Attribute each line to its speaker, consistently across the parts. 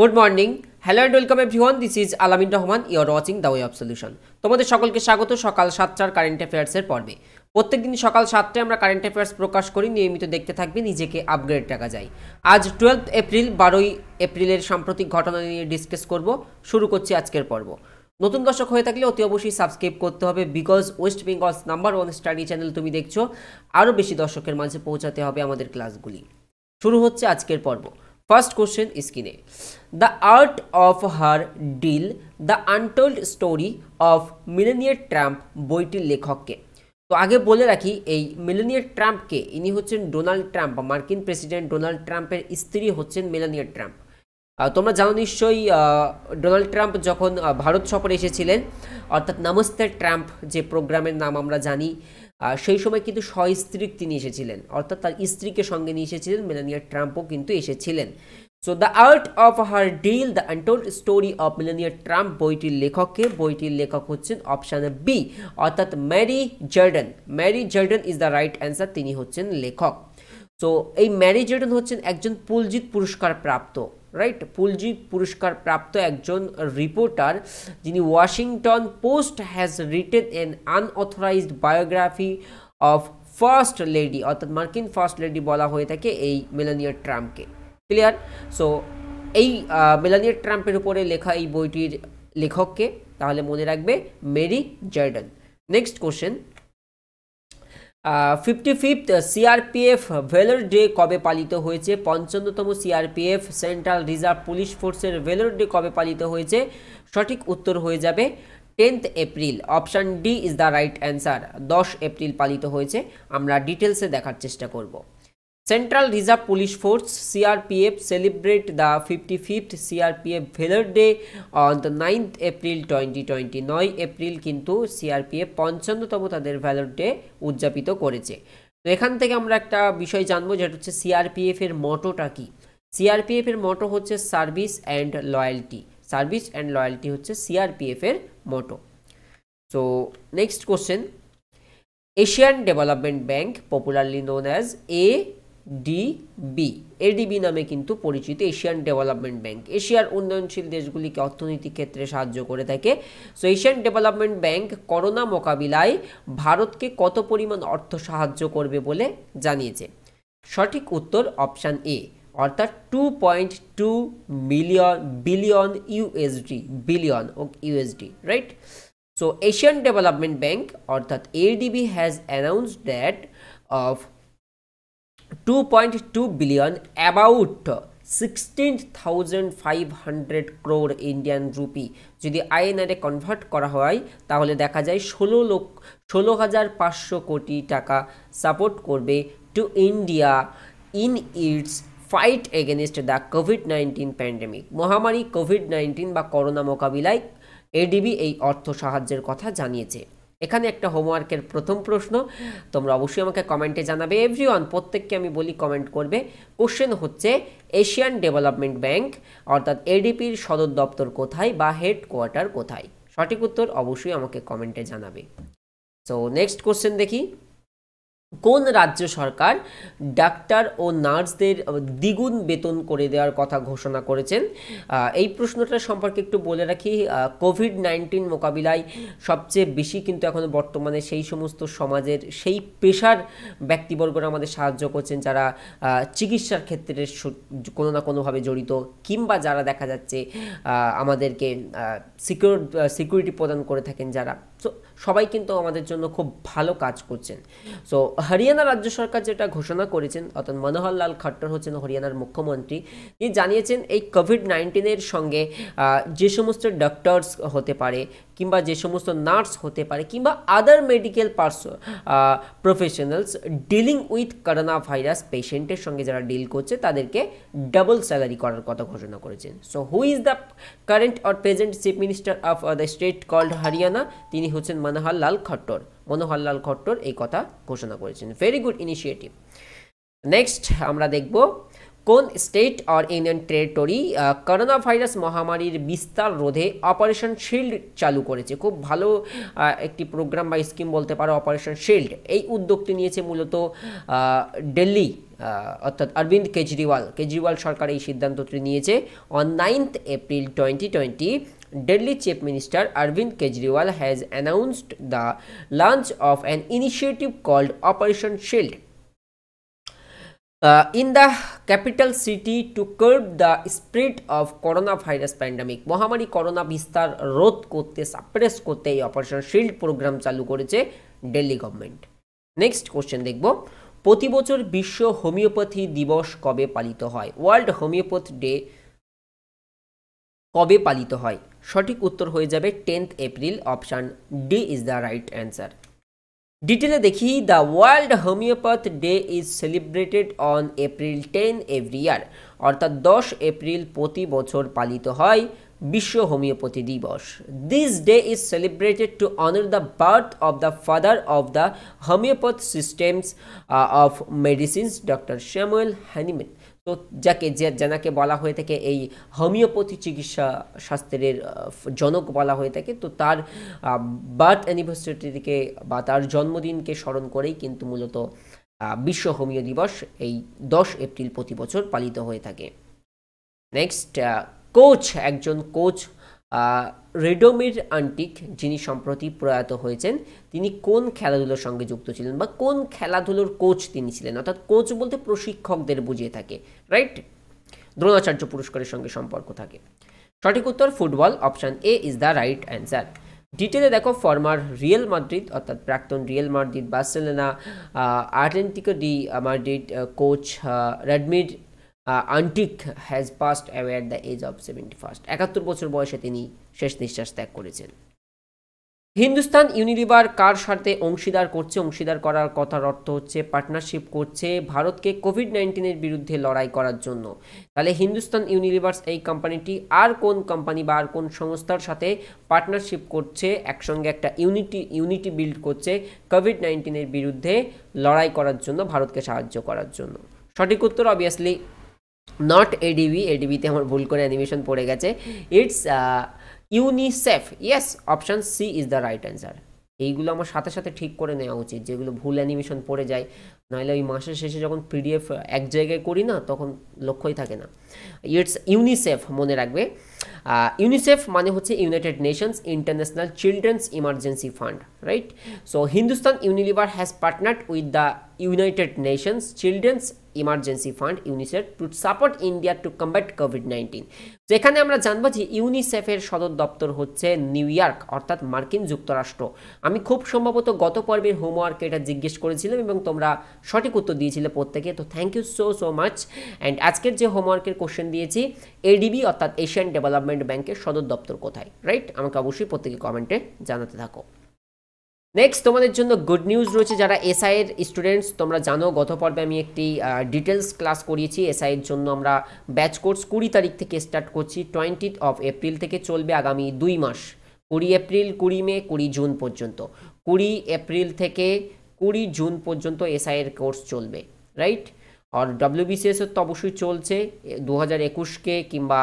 Speaker 1: Good morning hello and welcome everyone this is Alamin Rahman you're watching the way of solution তোমাদের সকলকে স্বাগত সকাল সাতটার কারেন্ট অ্যাফেয়ার্সের পর্বে প্রত্যেকদিন সকাল সাতটায় আমরা কারেন্ট অ্যাফেয়ার্স প্রকাশ করি নিয়মিত দেখতে থাকবে নিজেকে আপগ্রেড রাখা যায় আজ টুয়েলভ এপ্রিল বারোই এপ্রিলের সাম্প্রতিক ঘটনা নিয়ে ডিসকাস করব শুরু করছি আজকের পর্ব নতুন দর্শক হয়ে থাকলে অতি অবশ্যই সাবস্ক্রাইব করতে হবে because West Bengal's number one study channel তুমি দেখছো আরও বেশি দর্শকের মাঝে পৌঁছাতে হবে আমাদের ক্লাসগুলি শুরু হচ্ছে আজকের পর্ব First question is kine. The art of her deal, the untold story of millionaire Trump বইটির লেখককে তো আগে বলে রাখি এই মেলানিয়া ট্রাম্পকে ইনি হচ্ছেন ডোনাল্ড ট্রাম্প মার্কিন প্রেসিডেন্ট ডোনাল্ড ট্রাম্পের স্ত্রী হচ্ছেন মেলানিয়া ট্রাম্প তোমরা জানো নিশ্চয়ই ডোনাল্ড ট্রাম্প যখন ভারত সফরে এসেছিলেন অর্থাৎ নমস্তে ট্রাম্প যে প্রোগ্রামের নাম আমরা জানি সেই সময় কিন্তু স্বস্ত্রীক তিনি এসেছিলেন অর্থাৎ তার স্ত্রীকে সঙ্গে নিয়ে এসেছিলেন মেলানিয়া ট্রাম্পও কিন্তু এসেছিলেন so the art of her deal the untold story of Melania Trump বইটির লেখককে বইটির লেখক হচ্ছেন অপশান বি অর্থাৎ Mary Jordan Mary Jordan is the right answer তিনি হচ্ছেন লেখক সো এই ম্যারি জার্ডন হচ্ছেন একজন পুলজিৎ পুরস্কার প্রাপ্ত রাইট পুলজি পুরস্কার প্রাপ্ত একজন রিপোর্টার যিনি Washington Post has written an unauthorised biography of first lady অর্থাৎ মার্কিন ফার্স্ট লেডি বলা হয়ে থাকে এই মেলানিয়া ট্রাম্পকে ক্লিয়ার সো এই মেলানিয়া ট্রাম্পের উপরে লেখা এই বইটির লেখককে তাহলে মনে রাখবে Mary Jordan next question fifty fifth CRPF valour day কবে পালিত হয়েছে পঞ্চান্নতম সিআরপিএফ সেন্ট্রাল রিজার্ভ পুলিশ ফোর্সের ভেলোর ডে কবে পালিত হয়েছে সঠিক উত্তর হয়ে যাবে tenth April option D is the right answer দশ এপ্রিল পালিত হয়েছে আমরা ডিটেলসে দেখার চেষ্টা করবো central Central Reserve Police Force CRPF celebrate the 55th CRPF Valor Day on the 9th April 2020 9 এপ্রিল কিন্তু CRPF পঞ্চান্নতম তাদের ভ্যালর ডে উদযাপিত করেছে তো এখান থেকে আমরা একটা বিষয় জানবো যেটা হচ্ছে সিআরপিএফের মটোটা কি সিআরপিএফের মটো হচ্ছে service and loyalty service and loyalty হচ্ছে সিআরপিএফ এর motto so next question Asian development bank popularly known as A DB ADB নামে কিন্তু পরিচিত এশিয়ান ডেভেলপমেন্ট ব্যাংক এশিয়ার উন্নয়নশীল দেশগুলিকে অর্থনৈতিক ক্ষেত্রে সাহায্য করে থাকে so Asian development bank corona মোকাবিলায় ভারতকে কত পরিমাণ অর্থ সাহায্য করবে বলে জানিয়েছে সঠিক উত্তর অপশান এ অর্থাৎ two point two million billion USD billion ও USD right so Asian development bank অর্থাৎ ADB has announced that of two two point billion about sixteen thousand five hundred crore Indian rupee যদি আইএনআরে convert করা হয় তাহলে দেখা যায় ষোলো লক্ষ ষোলো হাজার পাঁচশো কোটি টাকা সাপোর্ট করবে to India in its fight against the COVID nineteen pandemic মহামারী কোভিড নাইন্টিন বা করোনা মোকাবিলায় এডিবি এই অর্থ সাহায্যের কথা জানিয়েছে এখানে একটা হোমওয়ার্কের প্রথম প্রশ্ন তোমরা অবশ্যই আমাকে কমেন্টে জানাবে এভরিওয়ান প্রত্যেককে আমি বলি কমেন্ট করবে কোশ্চেন হচ্ছে এশিয়ান ডেভেলপমেন্ট ব্যাংক অর্থাৎ এডিপির সদর দপ্তর কোথায় বা হেডকোয়ার্টার কোথায় সঠিক উত্তর অবশ্যই আমাকে কমেন্টে জানাবে সো নেক্সট কোশ্চেন দেখি কোন রাজ্য সরকার ডাক্তার ও নার্সদের দ্বিগুণ বেতন করে দেওয়ার কথা ঘোষণা করেছেন এই প্রশ্নটা সম্পর্কে একটু বলে রাখি কোভিড নাইন্টিন মোকাবিলায় সবচেয়ে বেশি কিন্তু এখন বর্তমানে সেই সমস্ত সমাজের সেই পেশার ব্যক্তিবর্গরা আমাদের সাহায্য করছেন যারা চিকিৎসার ক্ষেত্রে কোনো না কোনোভাবে জড়িত কিংবা যারা দেখা যাচ্ছে আমাদেরকে সিকিউর সিকিউরিটি প্রদান করে থাকেন যারা তো সবাই কিন্তু আমাদের জন্য খুব ভালো কাজ করছেন সো হরিয়ানা রাজ্য সরকার যেটা ঘোষণা করেছেন অর্থাৎ মনোহরলাল খট্টর হচ্ছেন হরিয়ানার মুখ্যমন্ত্রী তিনি জানিয়েছেন এই কোভিড নাইন্টিনের সঙ্গে যে সমস্ত ডক্টরস হতে পারে কিংবা যে সমস্ত নার্স হতে পারে কিংবা আদার মেডিকেল পার্স professionals dealing with corona virus পেশেন্টের সঙ্গে যারা ডিল করছে তাদেরকে ডাবল স্যালারি করার কথা ঘোষণা করেছেন so who is the current or present chief minister of the state called Haryana তিনি হচ্ছেন মনোহরলাল খট্টর মনোহরলাল খট্টর এই কথা ঘোষণা করেছেন ভেরি গুড ইনিশিয়েটিভ নেক্সট আমরা দেখব কোন state or union territory corona virus মহামারীর বিস্তার রোধে অপারেশন শিল্ড চালু করেছে খুব ভালো একটি প্রোগ্রাম বা স্কিম বলতে পারো অপারেশন শিল্ড এই উদ্যোগটি নিয়েছে মূলত দিল্লি অর্থাৎ অরবিন্দ কেজরিওয়াল কেজরিওয়াল সরকার এই সিদ্ধান্তটি নিয়েছে on ninth April twenty twenty Delhi Chief Minister Arvind Kejriwal has announced the launch of an initiative called Operation Shield. Uh, in the capital city to curb the spread of coronavirus pandemic মহামারী corona bistar রোধ করতে suppress করতে operation shield program chalu koreche delhi government next question question দেখব প্রতি বছর বিশ্ব homeopathy দিবস কবে পালিত হয় ওয়ার্ল্ড হোমিওপ্যাথ ডে কবে পালিত হয় সঠিক উত্তর হয়ে যাবে tenth April option D is the right answer ডিটেলে দেখি the world homeopath day is celebrated on April ten every year অর্থাৎ দশ এপ্রিল প্রতি বছর পালিত হয় বিশ্ব হোমিওপ্যাথি দিবস this day is celebrated to honour the birth of the father of the homeopath systems of medicines doctor Samuel Hahnemann তো যাকে যেনাকে বলা হয়ে থাকে এই হোমিওপ্যাথি চিকিৎসা শাস্ত্রের জনক বলা হয়ে থাকে তো তার বার্থ অ্যানিভার্সারিটিকে বা তার জন্মদিনকে স্মরণ করেই কিন্তু মূলত বিশ্ব হোমিও দিবস এই দশ এপ্রিল প্রতি বছর পালিত হয়ে থাকে নেক্সট কোচ একজন কোচ রেডোমির আন্টিক যিনি সম্প্রতি প্রয়াত হয়েছেন তিনি কোন খেলাধুলোর সঙ্গে যুক্ত ছিলেন বা কোন খেলাধুলোর কোচ তিনি ছিলেন অর্থাৎ কোচ বলতে প্রশিক্ষকদের বুঝিয়ে থাকে রাইট দ্রোণাচার্য পুরস্কারের সঙ্গে সম্পর্ক থাকে সঠিক উত্তর football option A is the right answer ডিটেলে দেখো ফর্মার রিয়েল মাদ্রিদ অর্থাৎ প্রাক্তন রিয়েল মাদ্রিদ বার্সেলোনা আর্জেন্টিকো de Madrid coach Radomir Antic has passed away at the age of seventy first একাত্তর বছর বয়সে তিনি শেষ নিঃশ্বাস ত্যাগ করেছেন হিন্দুস্তান ইউনিলিভার কার সাথে অংশীদার করছে অংশীদার করার কথার অর্থ হচ্ছে পার্টনারশিপ করছে ভারতকে কোভিড নাইন্টিনের বিরুদ্ধে লড়াই করার জন্য তাহলে হিন্দুস্তান ইউনিলিভার্স এই কোম্পানিটি আর কোন কোম্পানি বা আর কোন সংস্থার সাথে পার্টনারশিপ করছে একসঙ্গে একটা ইউনিটি ইউনিটি বিল্ড করছে কোভিড নাইন্টিনের বিরুদ্ধে লড়াই করার জন্য ভারতকে সাহায্য করার জন্য সঠিক উত্তর অবভিয়াসলি নট এডিবি এডিবিতে আমার ভুল করে অ্যানিমেশন পড়ে গেছে it's UNICEF yes option C is the right answer এইগুলো আমার সাথে সাথে ঠিক করে নেওয়া উচিত যেগুলো ভুল অ্যানিমেশন পড়ে যায় নাহলে ওই মাসের শেষে যখন পিডিএফ এক জায়গায় করি না তখন লক্ষ্যই থাকে না ইটস ইউনিসেফ মনে রাখবে ইউনিসেফ মানে হচ্ছে United Nations International Children's Emergency Fund right so Hindustan Unilever has partnered with the United Nations Children's Emergency Fund UNICEF to support India to combat COVID nineteen যেখানে আমরা জানবো যে ইউনিসেফের সদর দপ্তর হচ্ছে নিউ ইয়র্ক অর্থাৎ মার্কিন যুক্তরাষ্ট্র আমি খুব সম্ভবত গত পর্বের হোমওয়ার্কে এটা জিজ্ঞেস করেছিলাম এবং তোমরা সঠিক উত্তর দিয়েছিলে প্রত্যেকে তো thank you so so much and আজকের যে হোমওয়ার্কের কোশ্চেন দিয়েছি এডিবি অর্থাৎ এশিয়ান ডেভেলপমেন্ট ব্যাংকের সদর দপ্তর কোথায় রাইট আমাকে অবশ্যই প্রত্যেকে কমেন্টে জানাতে থাকো নেক্সট তোমাদের জন্য গুড নিউজ রয়েছে যারা এসআইয়ের স্টুডেন্টস তোমরা জানো গত পর্বে আমি একটি ডিটেলস ক্লাস করিয়েছি এসআইয়ের জন্য আমরা ব্যাচ কোর্স কুড়ি তারিখ থেকে স্টার্ট করছি টোয়েন্টি অফ এপ্রিল থেকে চলবে আগামী দুই মাস কুড়ি এপ্রিল কুড়ি মে কুড়ি জুন পর্যন্ত কুড়ি এপ্রিল থেকে कूड़ी जून पर्त एस आई एर कोर्स चलो रईट আর ডব্লিউবিসিএসের তো অবশ্যই চলছে দু হাজার একুশকে কিংবা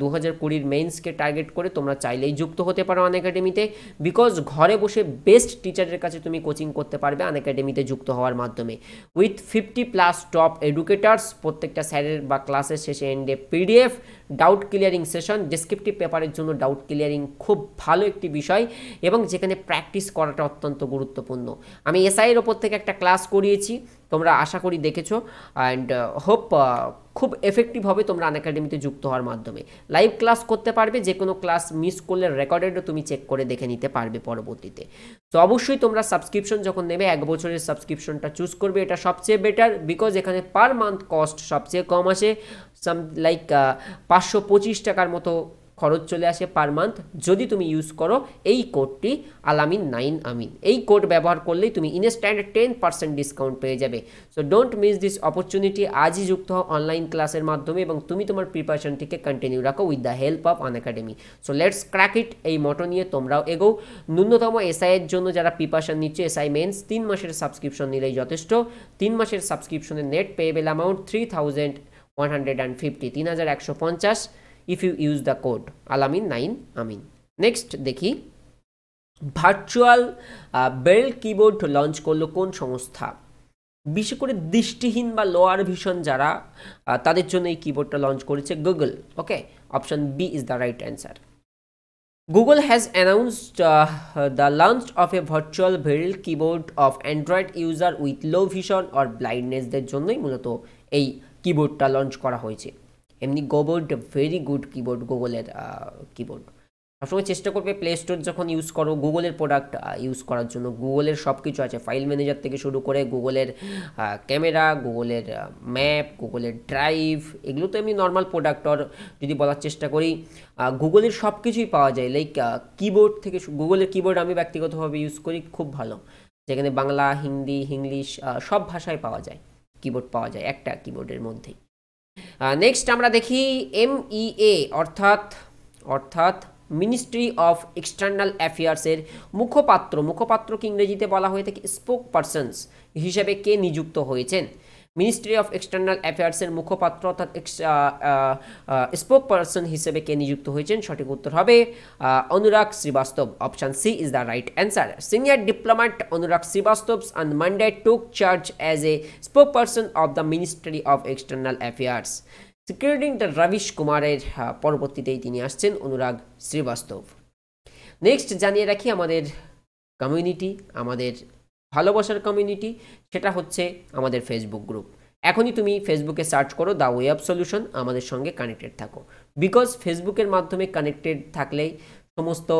Speaker 1: দু হাজার কুড়ির মেন্সকে টার্গেট করে তোমরা চাইলেই যুক্ত হতে পারো আন একাডেমিতে বিকজ ঘরে বসে বেস্ট টিচারের কাছে তুমি কোচিং করতে পারবে আন একাডেমিতে যুক্ত হওয়ার মাধ্যমে with fifty plus top educators প্রত্যেকটা স্যারের বা ক্লাসের শেষে এন্ডে PDF doubt clearing session descriptive পেপারের জন্য ডাউট ক্লিয়ারিং খুব ভালো একটি বিষয় এবং যেখানে প্র্যাকটিস করাটা অত্যন্ত গুরুত্বপূর্ণ আমি এসআইয়ের ওপর থেকে একটা ক্লাস করিয়েছি তোমরা আশা করি দেখেছো অ্যান্ড হোপ uh, uh, খুব এফেক্টিভভাবে তোমরা আন একাডেমিতে যুক্ত হওয়ার মাধ্যমে লাইভ ক্লাস করতে পারবে যে কোনো ক্লাস মিস করলে রেকর্ডেডও তুমি চেক করে দেখে নিতে পারবে পরবর্তীতে তো অবশ্যই তোমরা সাবস্ক্রিপশন যখন নেবে এক বছরের সাবস্ক্রিপশনটা চুজ করবে এটা সবচেয়ে বেটার বিকজ এখানে পার মান্থ কস্ট সবচেয়ে কম আসে সাম লাইক uh, পাঁচশো টাকার মতো খরচ চলে আসে পার মান্থ যদি তুমি ইউজ করো এই কোডটি আলামিন নাইন আমিন এই কোড ব্যবহার করলেই তুমি ইনস্ট্যান্ট টেন পার্সেন্ট ডিসকাউন্ট পেয়ে যাবে so don't miss this opportunity আজই যুক্ত হও অনলাইন ক্লাসের মাধ্যমে এবং তুমি তোমার প্রিপারেশনটিকে কন্টিনিউ রাখো with the help of Unacademy so let's crack it এই মটো নিয়ে তোমরাও এগো ন্যূনতম এর জন্য যারা প্রিপারেশন নিচ্ছে এসআই মেন্স তিন মাসের সাবস্ক্রিপশন নিলেই যথেষ্ট তিন মাসের সাবস্ক্রিপশনের net payable amount three thousand one hundred and fifty তিন হাজার একশো পঞ্চাশ if you use the code alamin nine আমিন নেক্সট দেখি ভার্চুয়াল বেল কিবোর্ড লঞ্চ করলো কোন সংস্থা বিশেষ করে দৃষ্টিহীন বা লোয়ার ভিশন যারা uh, তাদের জন্য এই কিবোর্ডটা লঞ্চ করেছে Google okay option B is the right answer Google has announced the launch of a virtual braille keyboard of Android user with low vision or ব্লাইন্ডনেসদের জন্যই মূলত এই কিবোর্ডটা লঞ্চ করা হয়েছে এমনি গোবোর্ড ভেরি গুড কিবোর্ড গুগলের কিবোর্ড সবসময় চেষ্টা করবে প্লে স্টোর যখন ইউজ করো গুগলের প্রোডাক্ট ইউজ করার জন্য গুগলের সব কিছু আছে ফাইল ম্যানেজার থেকে শুরু করে গুগলের ক্যামেরা গুগলের ম্যাপ গুগলের ড্রাইভ এগুলো তো এমনি নর্মাল প্রোডাক্ট আর যদি বলার চেষ্টা করি গুগলের সব কিছুই পাওয়া যায় লাইক কিবোর্ড থেকে গুগলের কিবোর্ড আমি ব্যক্তিগতভাবে ইউজ করি খুব ভালো যেখানে বাংলা হিন্দি ইংলিশ সব ভাষায় পাওয়া যায় কিবোর্ড পাওয়া যায় একটা কিবোর্ডের মধ্যেই নেক্সট আমরা দেখি এমইএ e অর্থাৎ অর্থাৎ মিনিস্ট্রি অফ এক্সটার্নাল অ্যাফেয়ার্সের মুখপাত্র মুখপাত্রকে ইংরেজিতে বলা হয়ে থাকে স্পোক পারসনস হিসেবে কে নিযুক্ত হয়েছেন মিনিস্ট্রি অফ এক্সটার্নাল অ্যাফেয়ার্সের মুখপাত্র অর্থাৎ স্পোক পার্সন হিসেবে কে নিযুক্ত হয়েছেন সঠিক উত্তর হবে Anurag Srivastava option C is the right answer senior diplomat Anurag Srivastava and Monday took charge as a spokesperson of the ministry of external affairs securing the Ravish কুমারের পরবর্তীতেই তিনি আসছেন অনুরাগ শ্রীবাস্তব নেক্সট জানিয়ে রাখি আমাদের কমিউনিটি আমাদের ভালোবাসার কমিউনিটি সেটা হচ্ছে আমাদের ফেসবুক গ্রুপ এখনই তুমি ফেসবুকে সার্চ করো দ্য ওয়ে অফ সলিউশন আমাদের সঙ্গে কানেক্টেড থাকো বিকজ ফেসবুকের মাধ্যমে কানেক্টেড থাকলেই সমস্ত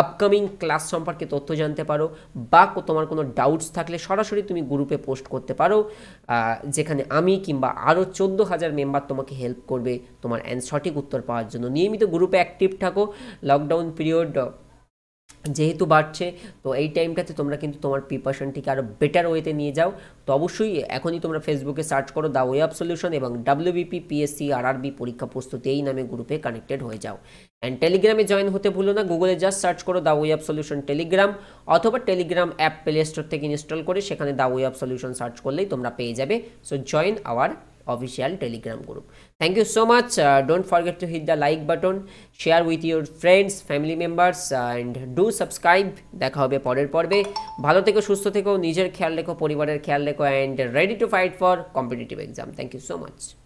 Speaker 1: আপকামিং ক্লাস সম্পর্কে তথ্য জানতে পারো বা তোমার কোনো ডাউটস থাকলে সরাসরি তুমি গ্রুপে পোস্ট করতে পারো যেখানে আমি কিংবা আরও চোদ্দো হাজার মেম্বার তোমাকে হেল্প করবে তোমার অ্যান্ড সঠিক উত্তর পাওয়ার জন্য নিয়মিত গ্রুপে অ্যাক্টিভ থাকো লকডাউন পিরিয়ড যেহেতু বাড়ছে তো এই টাইমটাতে তোমরা কিন্তু তোমার প্রিপারেশনটিকে আরও বেটার ওয়েতে নিয়ে যাও তো অবশ্যই এখনই তোমরা ফেসবুকে সার্চ করো দা ওয়ে অফ সলিউশন এবং ডাব্লিউবিপি পিএসসি আরআরবি পরীক্ষা প্রস্তুতি এই নামে গ্রুপে কানেক্টেড হয়ে যাও অ্যান্ড টেলিগ্রামে জয়েন হতে ভুলো না গুগলে জাস্ট সার্চ করো the way of solution Telegram অথবা টেলিগ্রাম অ্যাপ প্লে স্টোর থেকে ইনস্টল করে সেখানে the way of solution search করলেই তোমরা পেয়ে যাবে so join our official Telegram group thank you so much don't forget to hit the like button share with your friends family members and do subscribe দেখা হবে পরের পর্বে ভালো থেকো সুস্থ থেকো নিজের খেয়াল রেখো পরিবারের খেয়াল রেখো and ready to fight for competitive exam thank you so much